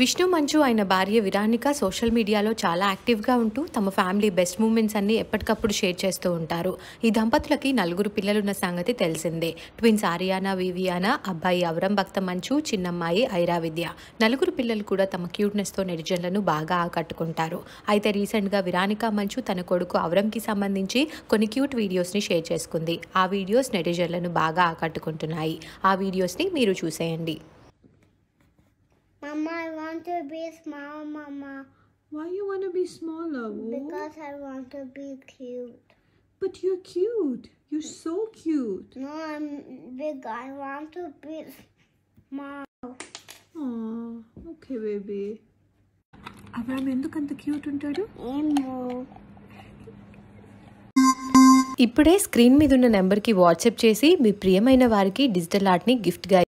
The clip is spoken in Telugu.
విష్ణు మంచు ఆయన భార్య విరానిక సోషల్ మీడియాలో చాలా యాక్టివ్గా ఉంటూ తమ ఫ్యామిలీ బెస్ట్ మూమెంట్స్ అన్ని ఎప్పటికప్పుడు షేర్ చేస్తూ ఉంటారు ఈ దంపతులకి నలుగురు పిల్లలున్న సంగతి తెలిసిందే ట్విన్స్ ఆర్యానా వివియానా అబ్బాయి అవరం భక్త మంచు చిన్నమ్మాయి ఐరావిద్య నలుగురు పిల్లలు కూడా తమ క్యూట్నెస్తో నెటిజన్లను బాగా ఆకట్టుకుంటారు అయితే రీసెంట్గా విరానిక మంచు తన కొడుకు అవరంకి సంబంధించి కొన్ని క్యూట్ వీడియోస్ని షేర్ చేసుకుంది ఆ వీడియోస్ నెటిజన్లను బాగా ఆకట్టుకుంటున్నాయి ఆ వీడియోస్ని మీరు చూసేయండి Mama, I want to be small, Mama. Why you want to be smaller? Woo? Because I want to be cute. But you're cute. You're so cute. No, I'm big. I want to be small. Oh, okay, baby. Abram ఎందుకు అంత క్యూట్ ఉంటాడు ఏమో ఇప్పుడే స్క్రీన్ మీద ఉన్న నెంబర్కి వాట్సాప్ చేసి మీ ప్రియమైన వారికి డిజిటల్ ఆర్ట్ని గిఫ్ట్గా